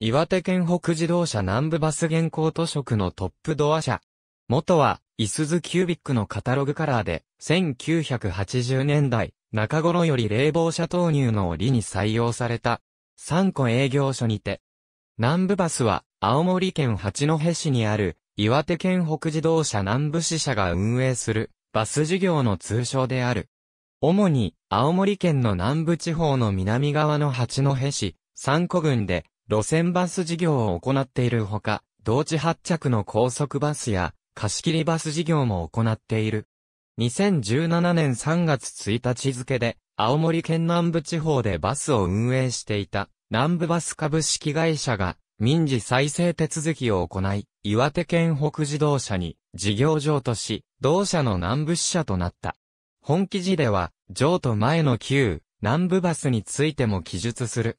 岩手県北自動車南部バス現行図職のトップドア車。元は、イスズキュービックのカタログカラーで、1980年代、中頃より冷房車投入の折に採用された、3個営業所にて。南部バスは、青森県八戸市にある、岩手県北自動車南部支社が運営する、バス事業の通称である。主に、青森県の南部地方の南側の八戸市、三古郡で、路線バス事業を行っているほか、同時発着の高速バスや貸切バス事業も行っている。2017年3月1日付で、青森県南部地方でバスを運営していた、南部バス株式会社が、民事再生手続きを行い、岩手県北自動車に事業譲渡し、同社の南部支社となった。本記事では、譲渡前の旧、南部バスについても記述する。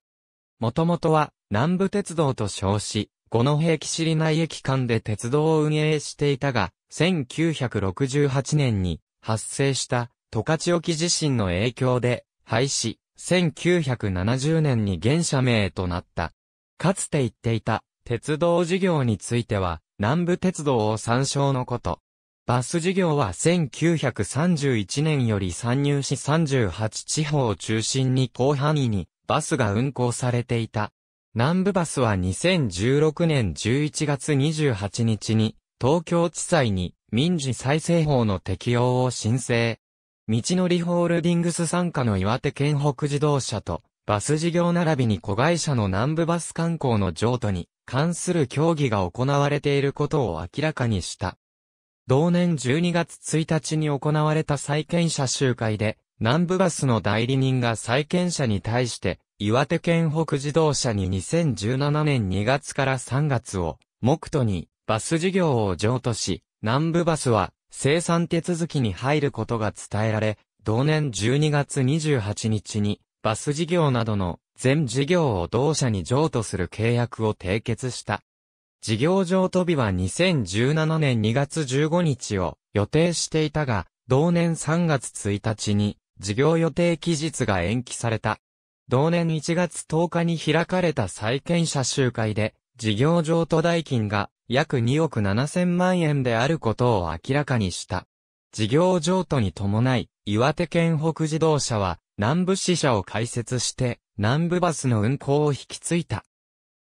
もともとは、南部鉄道と称し、五の平岸里内駅間で鉄道を運営していたが、1968年に発生した十勝沖地震の影響で廃止、1970年に現社名となった。かつて言っていた鉄道事業については、南部鉄道を参照のこと。バス事業は1931年より参入し38地方を中心に広範囲にバスが運行されていた。南部バスは2016年11月28日に、東京地裁に民事再生法の適用を申請。道のりホールディングス参加の岩手県北自動車と、バス事業並びに子会社の南部バス観光の譲渡に関する協議が行われていることを明らかにした。同年12月1日に行われた債権者集会で、南部バスの代理人が債権者に対して、岩手県北自動車に2017年2月から3月を、目途に、バス事業を譲渡し、南部バスは、生産手続きに入ることが伝えられ、同年12月28日に、バス事業などの全事業を同社に譲渡する契約を締結した。事業上飛びは2017年2月15日を予定していたが、同年3月1日に事業予定期日が延期された。同年1月10日に開かれた債権者集会で、事業譲渡代金が約2億7千万円であることを明らかにした。事業譲渡に伴い、岩手県北自動車は南部支社を開設して、南部バスの運行を引き継いだ。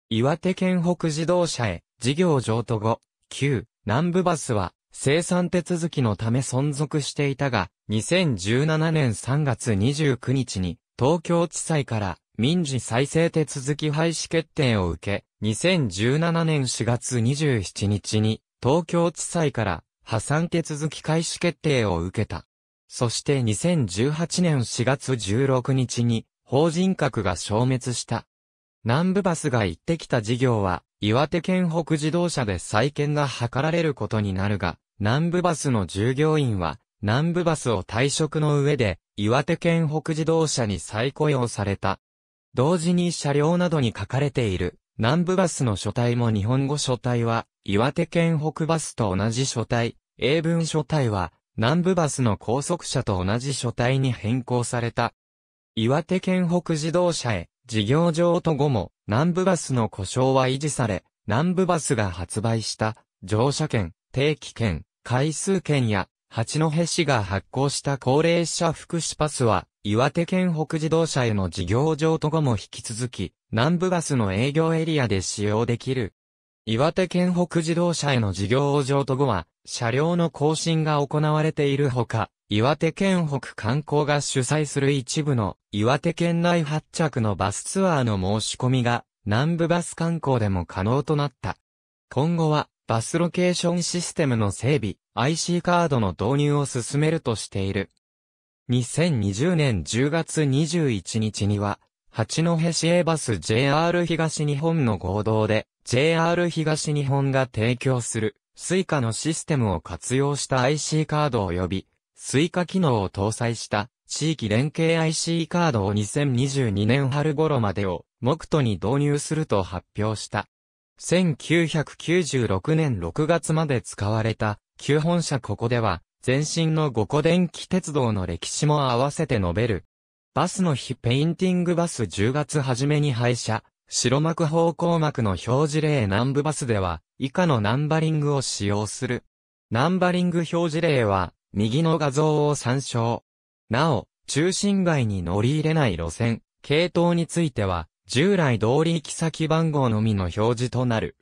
岩手県北自動車へ事業譲渡後、旧南部バスは生産手続きのため存続していたが、2017年3月29日に東京地裁から民事再生手続き廃止決定を受け、2017年4月27日に東京地裁から破産手続き開始決定を受けた。そして2018年4月16日に法人格が消滅した。南部バスが行ってきた事業は岩手県北自動車で再建が図られることになるが、南部バスの従業員は南部バスを退職の上で岩手県北自動車に再雇用された。同時に車両などに書かれている南部バスの書体も日本語書体は岩手県北バスと同じ書体、英文書体は南部バスの高速車と同じ書体に変更された。岩手県北自動車へ事業上と後も南部バスの故障は維持され、南部バスが発売した乗車券、定期券、回数券や八戸市が発行した高齢者福祉パスは、岩手県北自動車への事業譲渡後も引き続き、南部バスの営業エリアで使用できる。岩手県北自動車への事業譲渡後は、車両の更新が行われているほか、岩手県北観光が主催する一部の岩手県内発着のバスツアーの申し込みが南部バス観光でも可能となった。今後はバスロケーションシステムの整備、IC カードの導入を進めるとしている。2020年10月21日には、八戸市営バス JR 東日本の合同で、JR 東日本が提供する、Suica のシステムを活用した IC カード及び、Suica 機能を搭載した地域連携 IC カードを2022年春頃までを、目途に導入すると発表した。1996年6月まで使われた旧本社ここでは、前身の五個電気鉄道の歴史も合わせて述べる。バスの日ペインティングバス10月初めに廃車、白幕方向幕の表示例南部バスでは、以下のナンバリングを使用する。ナンバリング表示例は、右の画像を参照。なお、中心街に乗り入れない路線、系統については、従来通り行き先番号のみの表示となる。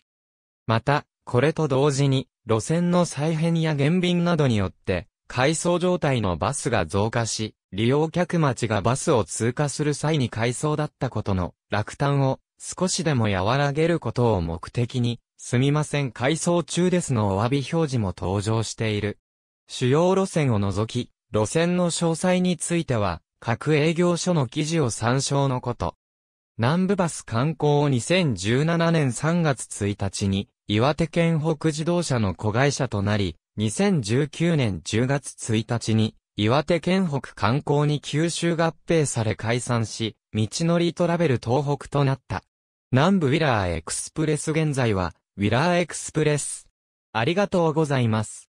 また、これと同時に、路線の再編や減便などによって、回送状態のバスが増加し、利用客待ちがバスを通過する際に回送だったことの落胆を少しでも和らげることを目的に、すみません回送中ですのお詫び表示も登場している。主要路線を除き、路線の詳細については、各営業所の記事を参照のこと。南部バス観光を2017年3月1日に、岩手県北自動車の子会社となり、2019年10月1日に、岩手県北観光に吸収合併され解散し、道のりトラベル東北となった。南部ウィラーエクスプレス現在は、ウィラーエクスプレス。ありがとうございます。